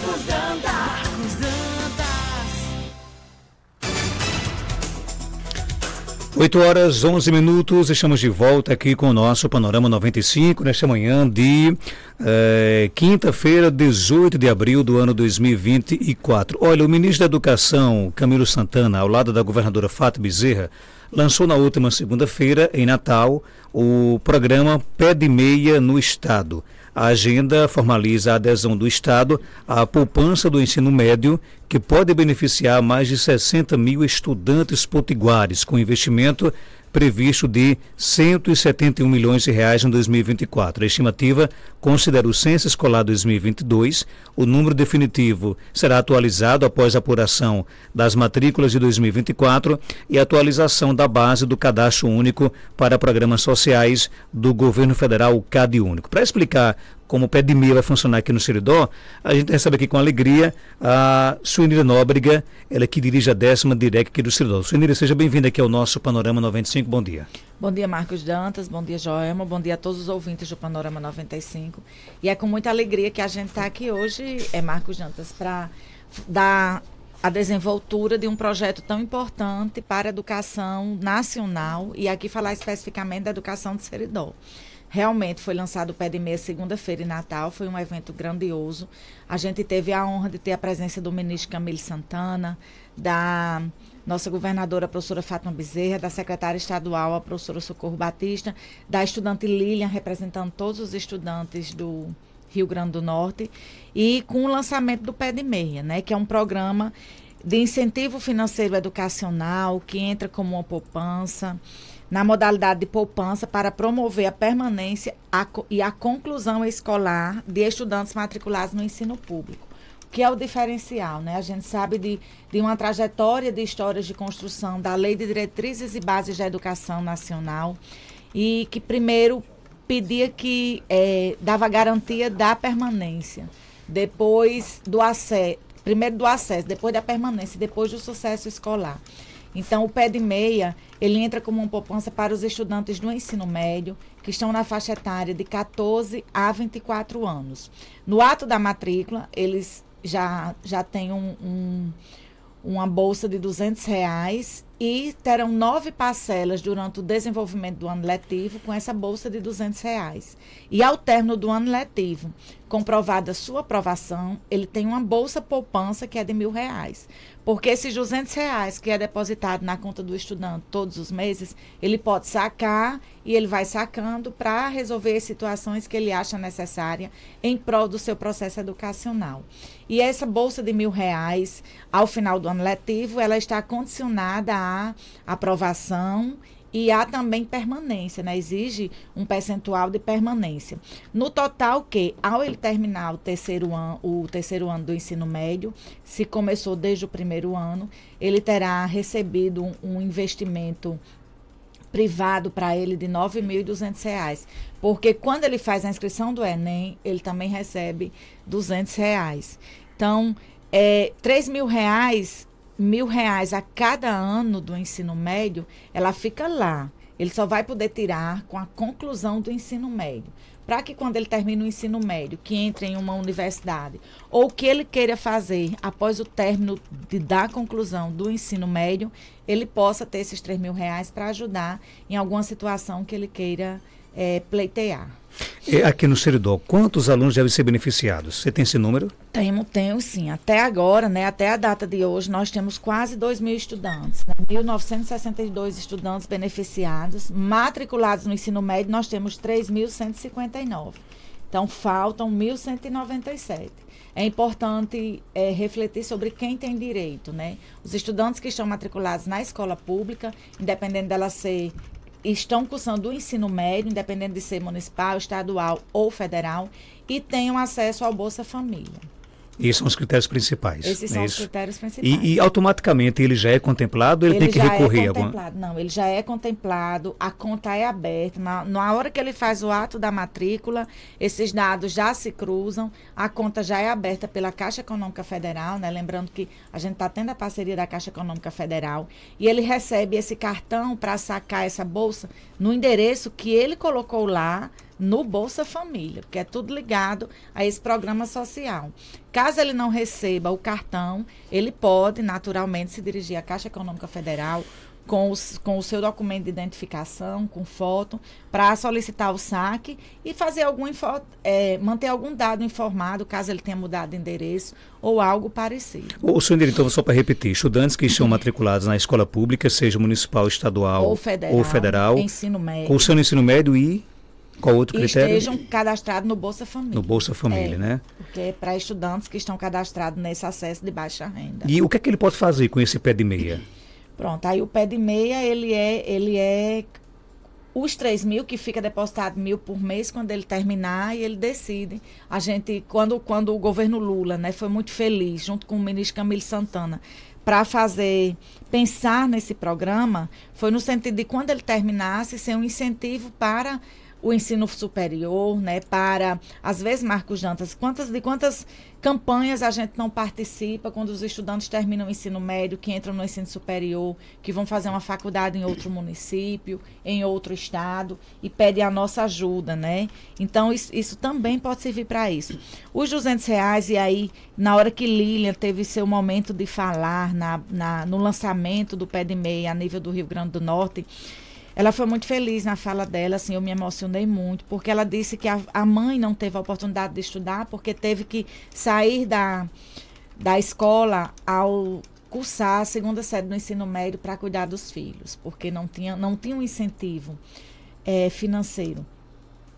Marcos Marcos 8 horas 11 minutos, estamos de volta aqui com o nosso Panorama 95 nesta manhã de é, quinta-feira, 18 de abril do ano 2024. Olha, o ministro da Educação, Camilo Santana, ao lado da governadora Fátima Bezerra, lançou na última segunda-feira, em Natal, o programa Pé de Meia no Estado. A agenda formaliza a adesão do Estado à poupança do ensino médio, que pode beneficiar mais de 60 mil estudantes potiguares, com investimento previsto de 171 milhões de reais em 2024. A estimativa considera o censo escolar 2022. O número definitivo será atualizado após a apuração das matrículas de 2024 e atualização da base do cadastro único para programas sociais do governo federal, o CAD único. Para explicar como o pé de meia vai funcionar aqui no Seridó, a gente recebe aqui com alegria a Suenira Nóbrega, ela é que dirige a décima direct aqui do Seridó. Suenira, seja bem-vinda aqui ao nosso Panorama 95, bom dia. Bom dia, Marcos Dantas, bom dia, Joelma, bom dia a todos os ouvintes do Panorama 95. E é com muita alegria que a gente está aqui hoje, é Marcos Dantas, para dar a desenvoltura de um projeto tão importante para a educação nacional e aqui falar especificamente da educação de Seridó. Realmente foi lançado o Pé de Meia segunda-feira em Natal, foi um evento grandioso. A gente teve a honra de ter a presença do ministro Camilo Santana, da nossa governadora, a professora Fátima Bezerra, da secretária estadual, a professora Socorro Batista, da estudante Lilian, representando todos os estudantes do Rio Grande do Norte, e com o lançamento do Pé de Meia, né, que é um programa de incentivo financeiro educacional que entra como uma poupança na modalidade de poupança para promover a permanência e a conclusão escolar de estudantes matriculados no ensino público. que é o diferencial, né? A gente sabe de, de uma trajetória de histórias de construção da Lei de Diretrizes e Bases da Educação Nacional e que primeiro pedia que é, dava garantia da permanência, depois do acesso, primeiro do acesso, depois da permanência, depois do sucesso escolar. Então, o pé de meia, ele entra como uma poupança para os estudantes do ensino médio, que estão na faixa etária de 14 a 24 anos. No ato da matrícula, eles já, já têm um, um uma bolsa de 200 reais e terão nove parcelas durante o desenvolvimento do ano letivo com essa bolsa de R$ 200. Reais. E ao término do ano letivo, comprovada sua aprovação, ele tem uma bolsa poupança que é de mil reais. Porque esses 200 reais que é depositado na conta do estudante todos os meses, ele pode sacar e ele vai sacando para resolver as situações que ele acha necessária em prol do seu processo educacional. E essa bolsa de mil reais, ao final do ano letivo, ela está condicionada a aprovação e há também permanência, né? Exige um percentual de permanência. No total, que ao ele terminar o terceiro ano, o terceiro ano do ensino médio, se começou desde o primeiro ano, ele terá recebido um, um investimento privado para ele de R$ 9.200, porque quando ele faz a inscrição do ENEM, ele também recebe R$ 200. Reais. Então, é, 3 mil reais mil reais a cada ano do ensino médio, ela fica lá. Ele só vai poder tirar com a conclusão do ensino médio. Para que quando ele termina o ensino médio, que entre em uma universidade, ou que ele queira fazer após o término de, da conclusão do ensino médio, ele possa ter esses 3 mil reais para ajudar em alguma situação que ele queira é, pleitear. aqui no Seridó, quantos alunos devem ser beneficiados? Você tem esse número? Temos, tenho sim. Até agora, né, até a data de hoje, nós temos quase 2 mil estudantes. Né? 1.962 estudantes beneficiados. Matriculados no ensino médio, nós temos 3.159. Então, faltam 1.197. É importante é, refletir sobre quem tem direito, né? Os estudantes que estão matriculados na escola pública, independente dela ser estão cursando o ensino médio, independente de ser municipal, estadual ou federal, e tenham acesso ao Bolsa Família. Esses são os critérios principais. Esses são é os critérios principais. E, e, automaticamente ele já é contemplado ou ele, ele tem que é recorrer? É alguma... Não, ele já é contemplado, a conta é aberta. Na, na hora que ele faz o ato da matrícula, esses dados já se cruzam, a conta já é aberta pela Caixa Econômica Federal, né? lembrando que a gente está tendo a parceria da Caixa Econômica Federal, e ele recebe esse cartão para sacar essa bolsa no endereço que ele colocou lá no Bolsa Família, porque é tudo ligado a esse programa social. Caso ele não receba o cartão, ele pode naturalmente se dirigir à Caixa Econômica Federal com, os, com o seu documento de identificação, com foto, para solicitar o saque e fazer algum é, manter algum dado informado, caso ele tenha mudado de endereço ou algo parecido. O senhor então, só para repetir, estudantes que estão matriculados na escola pública, seja municipal, estadual ou federal, ou federal cursando ensino médio e qual outro e critério? Estejam cadastrados no Bolsa Família. No Bolsa Família, é, né? Porque é para estudantes que estão cadastrados nesse acesso de baixa renda. E o que é que ele pode fazer com esse pé de meia? Pronto, aí o pé de meia, ele é, ele é os 3 mil que fica depositado mil por mês quando ele terminar e ele decide. A gente, quando, quando o governo Lula né, foi muito feliz, junto com o ministro Camilo Santana, para fazer pensar nesse programa, foi no sentido de quando ele terminasse ser um incentivo para o ensino superior, né, para às vezes Marcos Dantas, quantas de quantas campanhas a gente não participa quando os estudantes terminam o ensino médio, que entram no ensino superior, que vão fazer uma faculdade em outro município, em outro estado e pedem a nossa ajuda, né? Então isso, isso também pode servir para isso. Os 200 reais e aí na hora que Lilian teve seu momento de falar na, na no lançamento do Pé de Meia a nível do Rio Grande do Norte ela foi muito feliz na fala dela, assim, eu me emocionei muito, porque ela disse que a, a mãe não teve a oportunidade de estudar, porque teve que sair da, da escola ao cursar a segunda série do ensino médio para cuidar dos filhos, porque não tinha, não tinha um incentivo é, financeiro.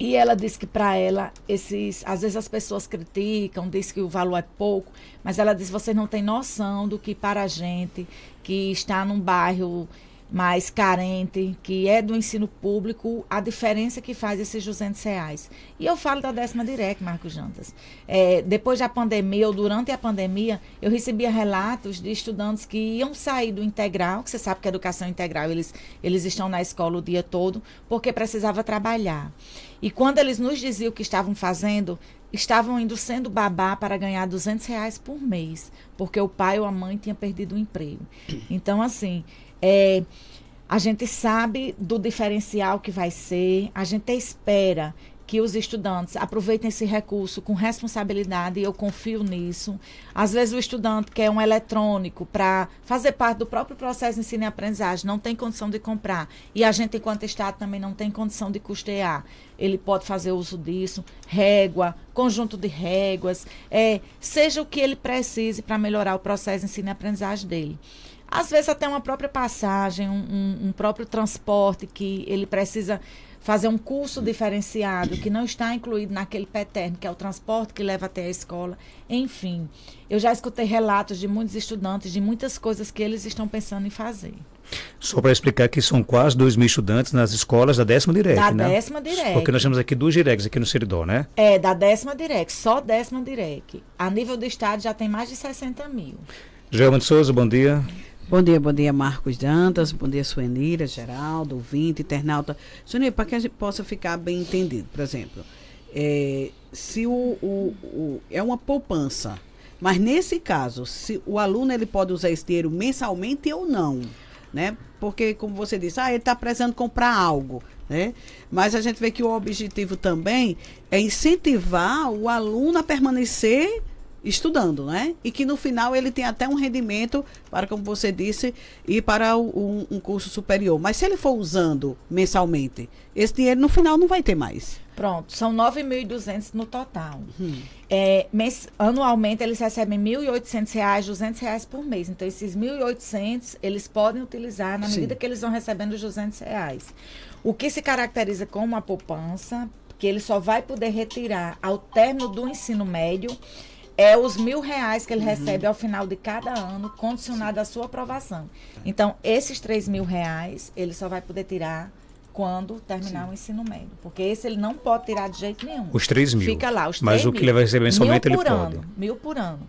E ela disse que para ela, esses, às vezes as pessoas criticam, diz que o valor é pouco, mas ela disse vocês não têm noção do que para a gente que está num bairro mais carente, que é do ensino público, a diferença que faz esses 200 reais. E eu falo da décima direct, Marcos Jantas. É, depois da pandemia, ou durante a pandemia, eu recebia relatos de estudantes que iam sair do integral, que você sabe que a educação integral, eles, eles estão na escola o dia todo, porque precisava trabalhar. E quando eles nos diziam o que estavam fazendo, estavam indo sendo babá para ganhar 200 reais por mês, porque o pai ou a mãe tinha perdido o emprego. Então, assim, é, a gente sabe do diferencial que vai ser, a gente espera que os estudantes aproveitem esse recurso com responsabilidade, e eu confio nisso. Às vezes o estudante quer um eletrônico para fazer parte do próprio processo de ensino e aprendizagem, não tem condição de comprar. E a gente, enquanto Estado, também não tem condição de custear. Ele pode fazer uso disso, régua, conjunto de réguas, é, seja o que ele precise para melhorar o processo de ensino e aprendizagem dele às vezes até uma própria passagem, um, um próprio transporte que ele precisa fazer um curso diferenciado que não está incluído naquele PETERN, que é o transporte que leva até a escola. Enfim, eu já escutei relatos de muitos estudantes de muitas coisas que eles estão pensando em fazer. Só para explicar que são quase 2 mil estudantes nas escolas da décima direct, da né? Da décima direct. Porque nós temos aqui duas directs aqui no Seridó, né? É, da décima direct, só décima direct. A nível do estado já tem mais de 60 mil. Geraldo Souza, bom dia. Bom dia, bom dia, Marcos Dantas, bom dia, Suenira, Geraldo, ouvinte, internauta. Suenira, para que a gente possa ficar bem entendido, por exemplo, é, se o, o, o, é uma poupança, mas nesse caso, se o aluno ele pode usar esse dinheiro mensalmente ou não, né? Porque, como você disse, ah, ele está precisando comprar algo, né? Mas a gente vê que o objetivo também é incentivar o aluno a permanecer estudando, né? E que no final ele tem até um rendimento para, como você disse, ir para um, um curso superior. Mas se ele for usando mensalmente, esse dinheiro no final não vai ter mais. Pronto, são 9.200 no total. Uhum. É, mês, anualmente eles recebem R$ 1.800, reais, 200 reais por mês. Então, esses 1.800 eles podem utilizar na medida Sim. que eles vão recebendo os 200 reais. O que se caracteriza como uma poupança, que ele só vai poder retirar ao término do ensino médio é os mil reais que ele uhum. recebe ao final de cada ano, condicionado à sua aprovação. Então, esses três mil reais, ele só vai poder tirar quando terminar Sim. o ensino médio. Porque esse ele não pode tirar de jeito nenhum. Os três mil. Fica lá, os três mil. Mas o que ele vai receber mensalmente, ele pode. Ano, mil por ano.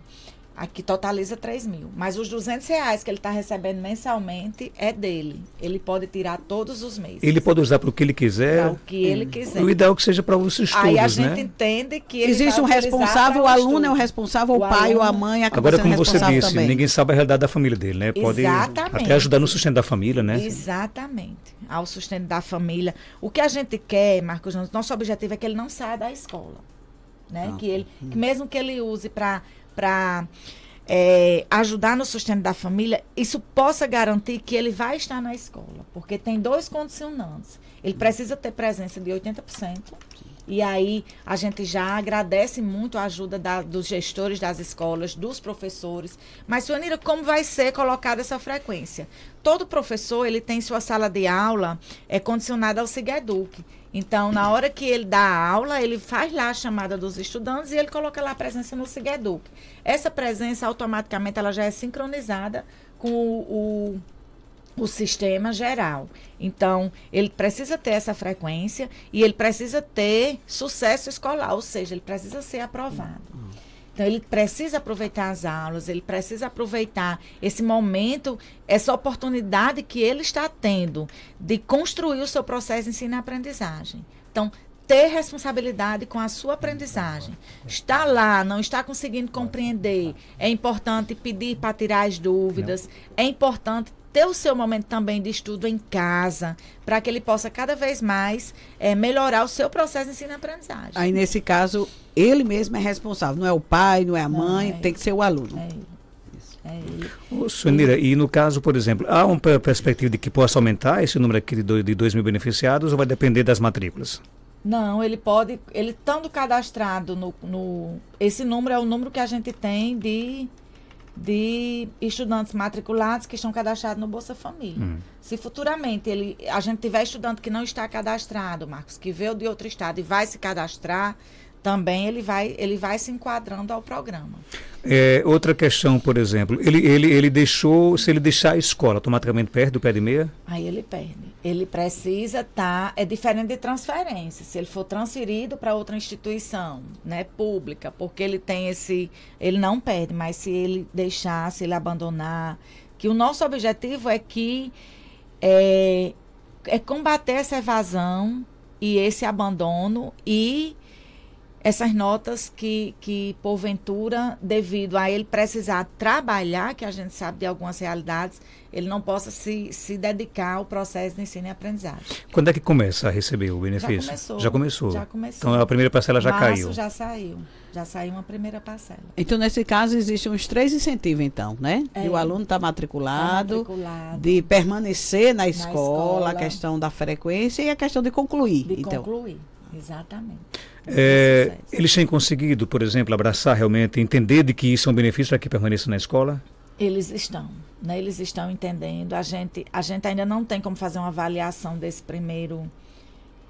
Aqui totaliza 3 mil. Mas os 200 reais que ele está recebendo mensalmente é dele. Ele pode tirar todos os meses. Ele pode usar para o que ele quiser. Para o que ele quiser. O ideal é que seja para os estudos, Aí a né? gente né? entende que Existe um responsável, o aluno estudo. é o responsável, o, o pai ou a mãe acaba Agora, como você disse, também. ninguém sabe a realidade da família dele, né? Pode Exatamente. até ajudar no sustento da família, né? Exatamente. Ao sustento da família. O que a gente quer, Marcos Jones, nosso objetivo é que ele não saia da escola. Né? Ah. Que ele, tá. hum. que mesmo que ele use para para é, ajudar no sustento da família, isso possa garantir que ele vai estar na escola. Porque tem dois condicionantes. Ele precisa ter presença de 80%. E aí a gente já agradece muito a ajuda da, dos gestores das escolas, dos professores. Mas, Suanira, como vai ser colocada essa frequência? Todo professor ele tem sua sala de aula é condicionada ao Sigeduc. Então, na hora que ele dá a aula, ele faz lá a chamada dos estudantes e ele coloca lá a presença no Sigeduc. Essa presença automaticamente ela já é sincronizada com o, o o sistema geral. Então, ele precisa ter essa frequência e ele precisa ter sucesso escolar, ou seja, ele precisa ser aprovado. Então, ele precisa aproveitar as aulas, ele precisa aproveitar esse momento, essa oportunidade que ele está tendo de construir o seu processo de ensino-aprendizagem. Então, ter responsabilidade com a sua aprendizagem. Está lá, não está conseguindo compreender. É importante pedir para tirar as dúvidas. É importante ter o seu momento também de estudo em casa, para que ele possa cada vez mais é, melhorar o seu processo de ensino-aprendizagem. Aí, nesse caso, ele mesmo é responsável, não é o pai, não é a mãe, não, é tem que ser o aluno. É ele. É Sunira, e no caso, por exemplo, há uma perspectiva de que possa aumentar esse número aqui de 2 mil beneficiados ou vai depender das matrículas? Não, ele pode, ele estando cadastrado no, no, Esse número é o número que a gente tem de de estudantes matriculados que estão cadastrados no Bolsa Família. Hum. Se futuramente ele, a gente tiver estudante que não está cadastrado, Marcos, que veio de outro estado e vai se cadastrar, também ele vai, ele vai se enquadrando ao programa. É, outra questão, por exemplo, ele, ele, ele deixou, se ele deixar a escola, automaticamente perde o pé de meia? Aí ele perde. Ele precisa estar, tá, é diferente de transferência, se ele for transferido para outra instituição, né, pública, porque ele tem esse, ele não perde, mas se ele deixar, se ele abandonar, que o nosso objetivo é que é, é combater essa evasão e esse abandono e essas notas que, que, porventura, devido a ele precisar trabalhar, que a gente sabe de algumas realidades, ele não possa se, se dedicar ao processo de ensino e aprendizagem. Quando é que começa a receber o benefício? Já começou. Já começou. Já começou. Então a primeira parcela já Março caiu. já saiu. Já saiu uma primeira parcela. Então, nesse caso, existem uns três incentivos, então, né? É. De o aluno estar tá matriculado, tá matriculado, de permanecer na, na escola, escola, a questão da frequência e a questão de concluir. De então. concluir, exatamente. É, eles têm conseguido, por exemplo, abraçar realmente, entender de que isso é um benefício para que permaneça na escola? Eles estão, né? eles estão entendendo. A gente, a gente ainda não tem como fazer uma avaliação desse primeiro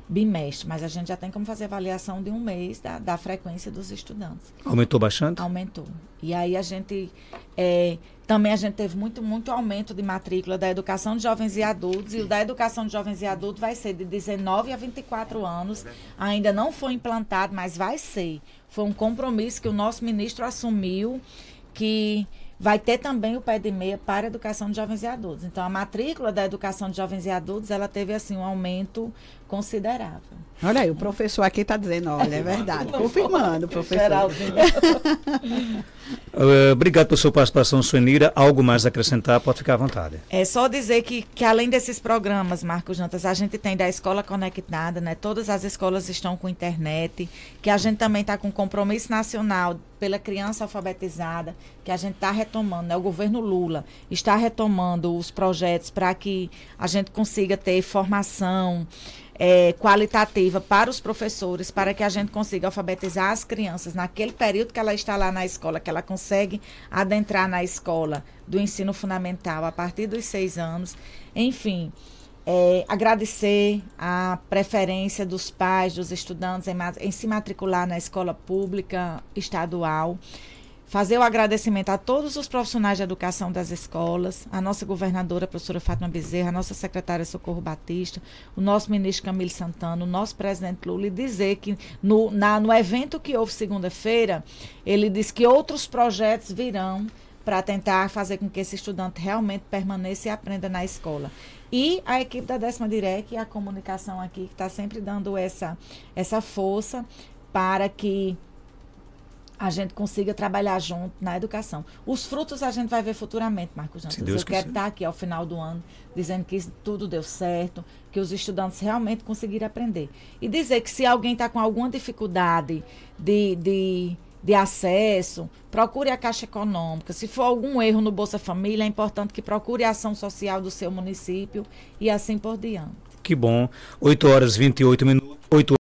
bimestre, mas a gente já tem como fazer avaliação de um mês da, da frequência dos estudantes. Aumentou bastante? Aumentou. E aí a gente é, também a gente teve muito, muito aumento de matrícula da educação de jovens e adultos, e o da educação de jovens e adultos vai ser de 19 a 24 anos. Ainda não foi implantado, mas vai ser. Foi um compromisso que o nosso ministro assumiu que vai ter também o pé de meia para a educação de jovens e adultos. Então, a matrícula da educação de jovens e adultos, ela teve, assim, um aumento considerável. Olha aí, o professor aqui está dizendo, olha, é verdade. Confirmando, professor. uh, obrigado pela sua participação, Suenira Algo mais a acrescentar, pode ficar à vontade. É só dizer que, que além desses programas, Marcos Jantas, a gente tem da Escola Conectada, né? Todas as escolas estão com internet, que a gente também está com compromisso nacional pela criança alfabetizada, que a gente está retomando, né? o governo Lula está retomando os projetos para que a gente consiga ter formação é, qualitativa para os professores, para que a gente consiga alfabetizar as crianças naquele período que ela está lá na escola, que ela consegue adentrar na escola do ensino fundamental a partir dos seis anos. Enfim. É, agradecer a preferência dos pais, dos estudantes em, em se matricular na escola pública estadual fazer o agradecimento a todos os profissionais de educação das escolas, a nossa governadora, a professora Fátima Bezerra, a nossa secretária Socorro Batista, o nosso ministro Camilo Santana, o nosso presidente Lula, e dizer que no, na, no evento que houve segunda-feira, ele disse que outros projetos virão para tentar fazer com que esse estudante realmente permaneça e aprenda na escola. E a equipe da Décima Direc, a comunicação aqui, que está sempre dando essa, essa força para que a gente consiga trabalhar junto na educação. Os frutos a gente vai ver futuramente, Marcos Dantas. Eu quiser. quero estar aqui ao final do ano dizendo que tudo deu certo, que os estudantes realmente conseguiram aprender. E dizer que se alguém está com alguma dificuldade de, de, de acesso, procure a Caixa Econômica. Se for algum erro no Bolsa Família, é importante que procure a ação social do seu município e assim por diante. Que bom. 8 horas e 28 minutos. 8